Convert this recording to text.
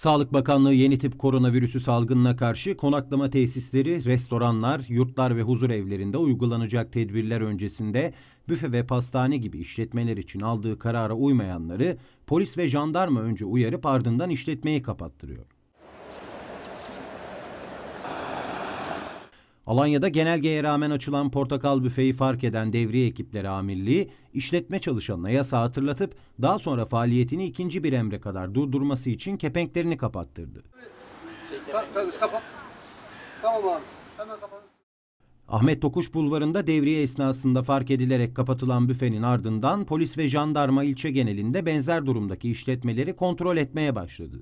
Sağlık Bakanlığı yeni tip koronavirüsü salgınına karşı konaklama tesisleri, restoranlar, yurtlar ve huzur evlerinde uygulanacak tedbirler öncesinde büfe ve pastane gibi işletmeler için aldığı karara uymayanları polis ve jandarma önce uyarıp ardından işletmeyi kapattırıyor. Alanya'da genelgeye rağmen açılan portakal büfeyi fark eden devriye ekipleri amirliği, işletme çalışanına yasa hatırlatıp daha sonra faaliyetini ikinci bir emre kadar durdurması için kepenklerini kapattırdı. Ahmet Tokuş Bulvarı'nda devriye esnasında fark edilerek kapatılan büfenin ardından polis ve jandarma ilçe genelinde benzer durumdaki işletmeleri kontrol etmeye başladı.